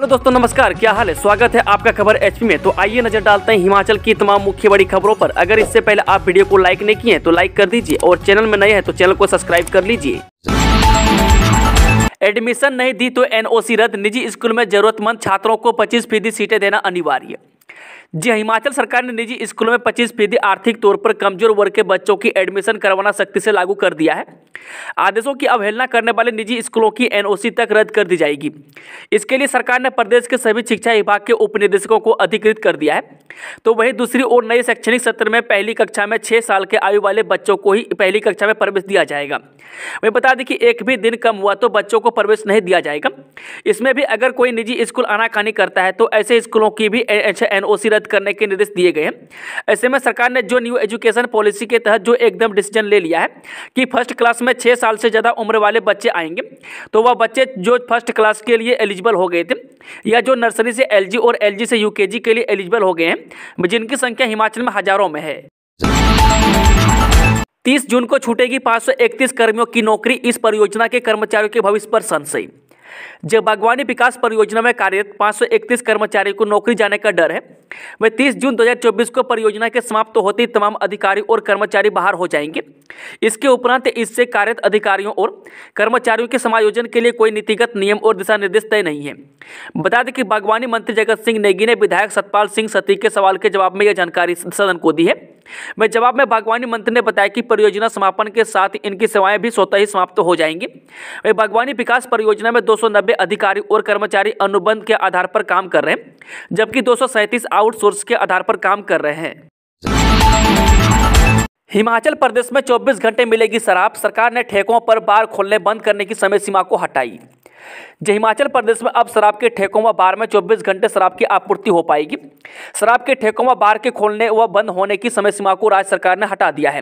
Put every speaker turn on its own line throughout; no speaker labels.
hello दोस्तों नमस्कार क्या हाल है स्वागत है आपका खबर एचपी में तो आइए नजर डालते हैं हिमाचल की तमाम मुख्य बड़ी खबरों पर अगर इससे पहले आप वीडियो को लाइक नहीं किए तो लाइक कर दीजिए और चैनल में नए हैं तो चैनल को सब्सक्राइब कर लीजिए एडमिशन नहीं दी तो एनओसी रद्द निजी स्कूल में जरूरतमंद छात्रों को पच्चीस फीसदी सीटें देना अनिवार्य जी हिमाचल सरकार ने निजी स्कूलों में 25 फीसदी आर्थिक तौर पर कमजोर वर्ग के बच्चों की एडमिशन करवाना सख्ती से लागू कर दिया है आदेशों की अवहेलना करने वाले निजी स्कूलों की एनओसी तक रद्द कर दी जाएगी इसके लिए सरकार ने प्रदेश के सभी शिक्षा विभाग के उपनिदेशकों को अधिकृत कर दिया है तो वहीं दूसरी ओर नए शैक्षणिक सत्र में पहली कक्षा में छह साल के आयु वाले बच्चों को ही पहली कक्षा में प्रवेश दिया जाएगा वही बता दें कि एक भी दिन कम हुआ तो बच्चों को प्रवेश नहीं दिया जाएगा इसमें भी अगर कोई निजी स्कूल आनाकानी करता है तो ऐसे स्कूलों की भी एन एन रद्द करने के निर्देश दिए गए हैं ऐसे में सरकार ने जो न्यू एजुकेशन पॉलिसी के तहत जो एकदम डिसीजन ले लिया है कि फर्स्ट क्लास में छः साल से ज़्यादा उम्र वाले बच्चे आएंगे तो वह बच्चे जो फर्स्ट क्लास के लिए एलिजिबल हो गए थे या जो नर्सरी से एल और एल से यू के लिए एलिजिबल हो गए हैं जिनकी संख्या हिमाचल में हज़ारों में है 30 जून को छूटेगी पाँच कर्मियों की नौकरी इस परियोजना के कर्मचारियों के भविष्य पर संशय जब बागवानी विकास परियोजना में कार्यरत इकतीस कर्मचारियों को नौकरी जाने का डर है वह 30 जून 2024 को परियोजना के समाप्त तो होते ही तमाम अधिकारी और कर्मचारी बाहर हो जाएंगे इसके उपरांत इससे कार्यरत अधिकारियों और कर्मचारियों के समायोजन के लिए कोई नीतिगत नियम और दिशा निर्देश तय नहीं है बता दें कि बागवानी मंत्री जगत सिंह नेगी ने विधायक सतपाल सिंह सती के सवाल के जवाब में यह जानकारी सदन को दी है मैं जवाब में बागवानी मंत्री ने बताया कि परियोजना समापन के साथ इनकी सेवाएं भी स्वतः ही समाप्त हो जाएंगी वही बागवानी विकास परियोजना में दो अधिकारी और कर्मचारी अनुबंध के आधार पर काम कर रहे हैं जबकि दो आउटसोर्स के आधार पर काम कर रहे हैं हिमाचल प्रदेश में 24 घंटे मिलेगी शराब सरकार ने ठेकों पर बार खोलने बंद करने की समय सीमा को हटाई जो हिमाचल प्रदेश में अब शराब के ठेकों व बार में 24 घंटे शराब की आपूर्ति हो पाएगी शराब के ठेकों व बार के खोलने व बंद होने की समय सीमा को राज्य सरकार ने हटा दिया है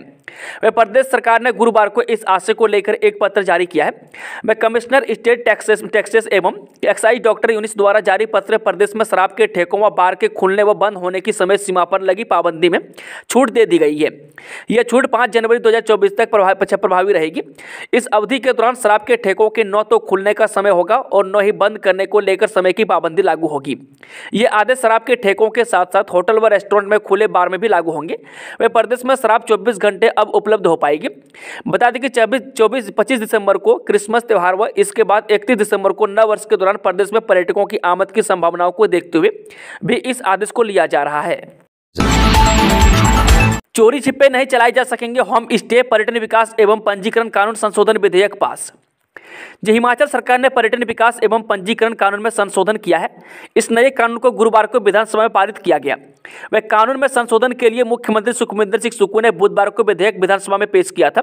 वे प्रदेश सरकार ने गुरुवार को इस आशय को लेकर एक पत्र जारी किया है वह कमिश्नर स्टेट टैक्सेस टैक्सेस एवं एक्साइज डॉक्टर यूनिस द्वारा जारी पत्र प्रदेश में शराब के ठेकों व बार के खुलने व बंद होने की समय सीमा पर लगी पाबंदी में छूट दे दी गई है यह छूट पाँच जनवरी दो तक प्रभावी रहेगी इस अवधि के दौरान शराब के ठेकों के न तो खुलने का समय समय होगा और न ही बंद करने को लेकर समय की पाबंदी लागू होगी ये आदेश शराब के ठेकों के साथ साथ होटल व रेस्टोरेंट में खुले बार में भी लागू होंगे वे प्रदेश में शराब चौबीस घंटे अब उपलब्ध हो पाएगी बता दें कि चौबीस चौबीस पच्चीस दिसंबर को क्रिसमस त्यौहार व इसके बाद इकतीस दिसंबर को नव वर्ष के दौरान प्रदेश में पर्यटकों की आमद की संभावनाओं को देखते हुए भी इस आदेश को लिया जा रहा है चोरी छिपे नहीं चलाए जा सकेंगे होम स्टे पर्यटन विकास एवं पंजीकरण कानून संशोधन विधेयक पास जो हिमाचल सरकार ने पर्यटन विकास एवं पंजीकरण कानून में संशोधन किया है इस नए कानून को गुरुवार को विधानसभा में पारित किया गया वह कानून में संशोधन के लिए मुख्यमंत्री सुखविंदर सिंह सुक्कू ने बुधवार को विधेयक विधानसभा में पेश किया था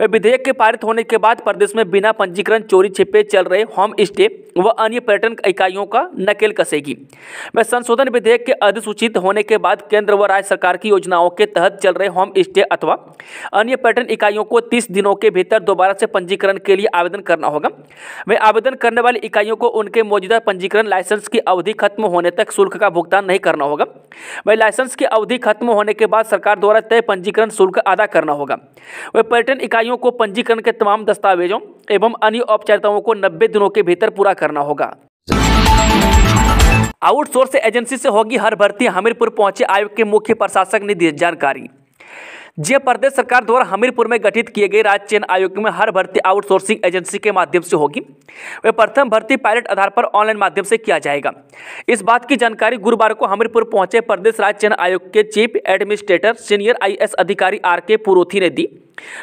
वह विधेयक के पारित होने के बाद प्रदेश में बिना पंजीकरण चोरी छिपे चल रहे होम स्टे व अन्य पर्यटन इकाइयों का नकेल कसेगी वह संशोधन विधेयक के अधिसूचित होने के बाद केंद्र व राज्य सरकार की योजनाओं के तहत चल रहे होम स्टे अथवा अन्य पर्यटन इकाइयों को तीस दिनों के भीतर दोबारा से पंजीकरण के लिए आवेदन करना करना होगा वे आवेदन करने वाली इकाइयों को उनके मौजूदा पंजीकरण लाइसेंस की अवधि खत्म होने तक शुल्क का भुगतान नहीं करना होगा वही लाइसेंस की अवधि खत्म होने के बाद सरकार द्वारा तय पंजीकरण शुल्क अदा करना होगा वे पर्यटन इकाइयों को पंजीकरण के तमाम दस्तावेजों एवं अन्य औपचारिकताओं को नब्बे दिनों के भीतर पूरा करना होगा आउटसोर्स एजेंसी से होगी हर भर्ती हमीरपुर पहुंचे आयोग के मुख्य प्रशासक ने दी जानकारी जे प्रदेश सरकार द्वारा हमीरपुर में गठित किए गए राज्य चयन आयोग में हर भर्ती आउटसोर्सिंग एजेंसी के माध्यम से होगी वे प्रथम भर्ती पायलट आधार पर ऑनलाइन माध्यम से किया जाएगा इस बात की जानकारी गुरुवार को हमीरपुर पहुंचे प्रदेश राज्य चयन आयोग के चीफ एडमिनिस्ट्रेटर सीनियर आई अधिकारी आर के पुरोथी ने दी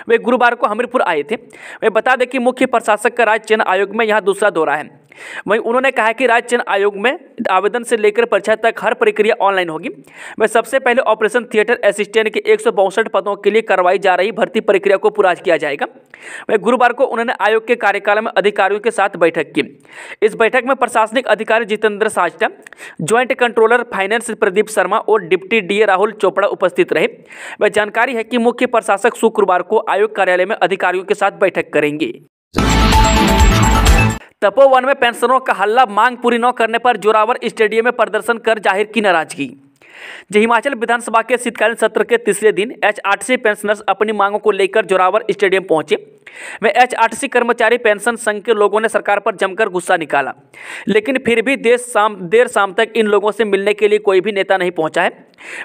वे गुरुवार को हमीरपुर आए थे वे बता दें कि मुख्य प्रशासक का राज्य चयन आयोग में यहाँ दूसरा दौरा है वहीं उन्होंने कहा कि राज्य चयन आयोग में आवेदन से लेकर परीक्षा तक हर प्रक्रिया ऑनलाइन होगी वह सबसे पहले ऑपरेशन थिएटर असिस्टेंट के एक पदों के लिए करवाई जा रही भर्ती प्रक्रिया को पूरा किया जाएगा वह गुरुवार को उन्होंने आयोग के कार्यकाल में अधिकारियों के साथ बैठक की इस बैठक में प्रशासनिक अधिकारी Jitendra Sajta joint controller finance Pradeep Sharma और डिप्टी डीए राहुल चोपड़ा उपस्थित रहे वह जानकारी है कि मुख्य प्रशासक शुक्रवार को आयोग कार्यालय में अधिकारियों के साथ बैठक करेंगे तपोवन में पेंशनरों का हल्ला मांग पूरी न करने पर जोरावर स्टेडियम में प्रदर्शन कर जाहिर की नाराजगी जी हिमाचल विधानसभा के शीतकालीन सत्र के तीसरे दिन एचआरटीसी पेंशनर्स अपनी मांगों को लेकर जोरावर स्टेडियम पहुंचे वे एचआरटीसी कर्मचारी पेंशन संघ के लोगों ने सरकार पर जमकर गुस्सा निकाला लेकिन फिर भी देर शाम देर शाम तक इन लोगों से मिलने के लिए कोई भी नेता नहीं पहुंचा है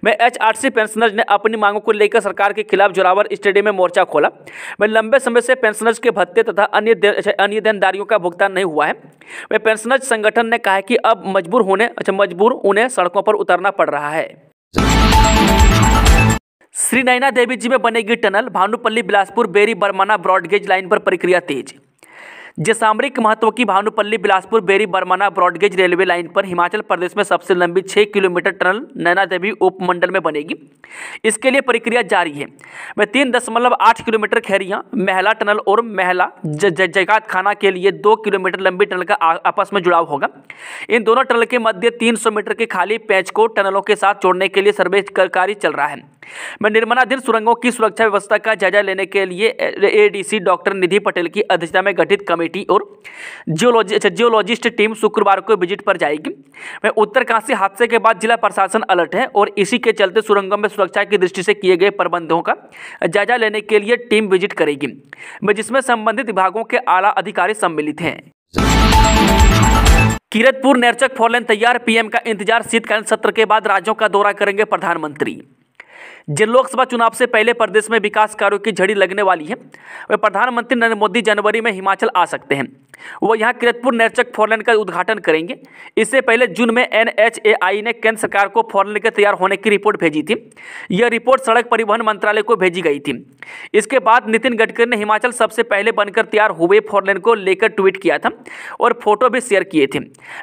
में एचआरसी पेंशनर्स ने अपनी मांगों को लेकर सरकार के खिलाफ जोरावर स्टेडियम में मोर्चा खोला में लंबे समय से पेंशनर्स के भत्ते तथा अन्य अच्छा, अन्य देनदारियों का भुगतान नहीं हुआ है वे पेंशनर्स संगठन ने कहा है कि अब मजबूर होने अच्छा मजबूर उन्हें सड़कों पर उतरना पड़ रहा है श्री नैना देवी जी में बनेगी tunnel Bhanupalli Bilaspur Beri Barmana broad gauge line पर प्रक्रिया तेज जसामरिक महत्व की Bhanupalli Bilaspur Beri Barmana broad gauge railway line पर हिमाचल प्रदेश में सबसे लंबी छः किलोमीटर टनल नैना देवी उपमंडल में बनेगी इसके लिए प्रक्रिया जारी है वह तीन दशमलव आठ किलोमीटर खैरिया महला टनल और महला जगात खाना के लिए दो किलोमीटर लंबी टनल का आपस में जुड़ाव होगा इन दोनों टनल के मध्य तीन मीटर के खाली पैच को टनलों के साथ जोड़ने के लिए सर्वे कार्य चल रहा है मैं निर्माणाधीन सुरंगों की सुरक्षा व्यवस्था का जायजा लेने के लिए एडीसी डॉक्टर निधि पटेल की अध्यक्षता में गठित कमेटी कमेटी और जियोलॉजी अच्छा जियोलॉजिस्ट टीम शुक्रवार को विजिट पर जाएगी वह उत्तरकाशी हादसे के बाद जिला प्रशासन अलर्ट है और इसी के चलते सुरंगों में सुरक्षा की दृष्टि से किए गए प्रबंधों का जायजा लेने के लिए टीम विजिट करेगी जिसमें संबंधित विभागों के आला अधिकारी सम्मिलित हैं कीरतपुर नेरचक फोरलेन तैयार पीएम का इंतजार शीतकालीन सत्र के बाद राज्यों का दौरा करेंगे प्रधानमंत्री जिन लोकसभा चुनाव से पहले प्रदेश में विकास कार्यों की झड़ी लगने वाली है वे प्रधानमंत्री नरेंद्र मोदी जनवरी में हिमाचल आ सकते हैं वो यहाँ किरतपुर नेरचक फोरलाइन का उद्घाटन करेंगे इससे पहले जून में एन ने केंद्र सरकार को फोरलाइन के तैयार होने की रिपोर्ट भेजी थी यह रिपोर्ट सड़क परिवहन मंत्रालय को भेजी गई थी इसके बाद नितिन गडकरी ने हिमाचल सबसे पहले बनकर तैयार हुए फोरलाइन को लेकर ट्वीट किया था और फोटो भी शेयर किए थे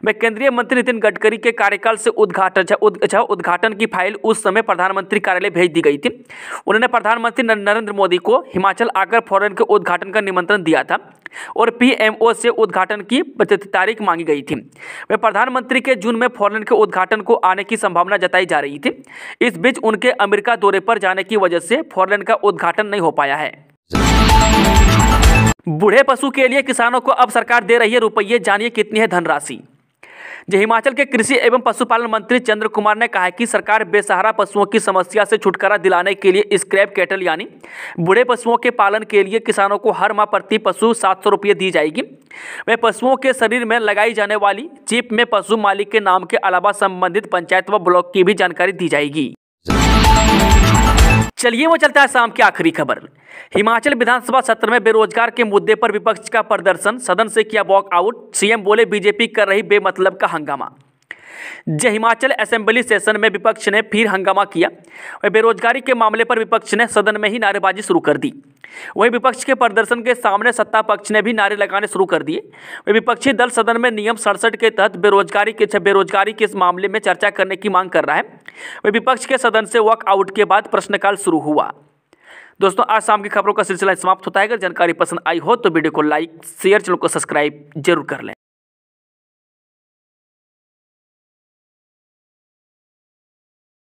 मैं केंद्रीय मंत्री नितिन गडकरी के कार्यकाल से उद्घाटन अच्छा, अच्छा, उद्घाटन की फाइल उस समय प्रधानमंत्री कार्यालय भेज दी गई थी उन्होंने प्रधानमंत्री नरेंद्र मोदी को हिमाचल आकर फॉरन के उद्घाटन का निमंत्रण दिया था और पीएमओ से उद्घाटन की तारीख मांगी गई थी वे प्रधानमंत्री के जून में फोरलैंड के उद्घाटन को आने की संभावना जताई जा रही थी इस बीच उनके अमेरिका दौरे पर जाने की वजह से फोरलैंड का उद्घाटन नहीं हो पाया है बूढ़े पशु के लिए किसानों को अब सरकार दे रही है रुपये जानिए कितनी है धनराशि हिमाचल के कृषि एवं पशुपालन मंत्री चंद्र कुमार ने कहा है कि सरकार बेसहारा पशुओं की समस्या से छुटकारा दिलाने के लिए स्क्रैप कैटल यानी बूढ़े पशुओं के पालन के लिए किसानों को हर माह प्रति पशु सात सौ रुपये दी जाएगी वे पशुओं के शरीर में लगाई जाने वाली चिप में पशु मालिक के नाम के अलावा संबंधित पंचायत व ब्लॉक की भी जानकारी दी जाएगी चलिए वो चलता है शाम की आखिरी खबर हिमाचल विधानसभा सत्र में बेरोजगार के मुद्दे पर विपक्ष का प्रदर्शन सदन से किया वॉकआउट सीएम बोले बीजेपी कर रही बेमतलब का हंगामा जय हिमाचल असेंबली सेशन में विपक्ष ने फिर हंगामा किया और बेरोजगारी के मामले पर विपक्ष ने सदन में ही नारेबाजी शुरू कर दी वहीं विपक्ष के प्रदर्शन के सामने सत्ता पक्ष ने भी नारे लगाने शुरू कर दिए वही विपक्षी दल सदन में नियम सड़सठ के तहत बेरोजगारी के बेरोजगारी के इस मामले में चर्चा करने की मांग कर रहा है वही विपक्ष के सदन से वॉकआउट के बाद प्रश्नकाल शुरू हुआ दोस्तों आज शाम की खबरों का सिलसिला समाप्त होता है अगर जानकारी पसंद आई हो तो वीडियो को लाइक शेयर चैनल को सब्सक्राइब जरूर कर लें